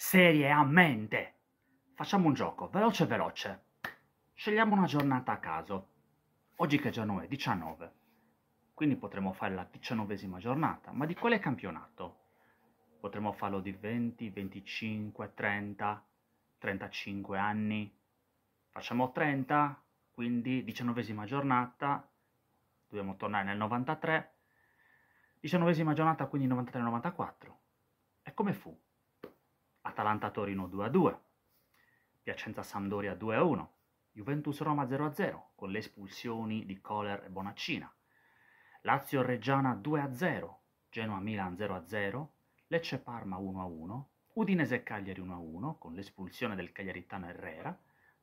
seriamente. Facciamo un gioco, veloce veloce. Scegliamo una giornata a caso. Oggi che giorno è? 19. Quindi potremmo fare la diciannovesima giornata, ma di quale campionato? Potremmo farlo di 20, 25, 30, 35 anni. Facciamo 30, quindi diciannovesima giornata, dobbiamo tornare nel 93. Diciannovesima giornata, quindi 93-94. E come fu? Atalanta-Torino 2-2, a Piacenza-Sampdoria 2-1, a Juventus-Roma 0-0 a con le espulsioni di Kohler e Bonaccina, Lazio-Reggiana 2-0, a Genoa-Milan 0-0, a Lecce-Parma 1-1, a Udinese-Cagliari 1-1 a con l'espulsione del cagliaritano Herrera,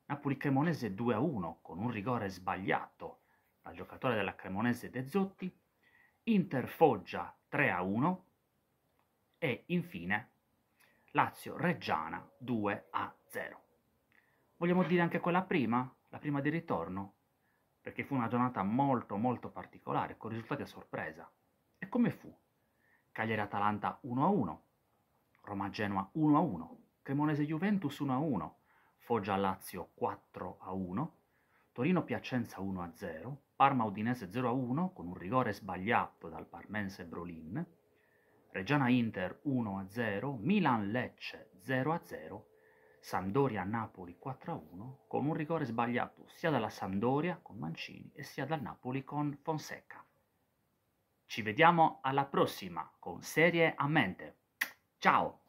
Napoli-Cremonese 2-1 a con un rigore sbagliato dal giocatore della Cremonese De Zotti, Inter-Foggia 3-1 a e infine Lazio Reggiana 2 a 0. Vogliamo dire anche quella prima, la prima di ritorno, perché fu una giornata molto molto particolare, con risultati a sorpresa. E come fu? Cagliari Atalanta 1 a 1, Roma Genoa 1 a 1, Cremonese Juventus 1 a 1, Foggia Lazio 4 a 1, Torino Piacenza 1 a 0, Parma Udinese 0 a 1 con un rigore sbagliato dal parmense Brolin, Reggiana Inter 1-0, Milan Lecce 0-0, Sampdoria Napoli 4-1 con un rigore sbagliato sia dalla Sampdoria con Mancini e sia dal Napoli con Fonseca. Ci vediamo alla prossima con Serie a mente. Ciao!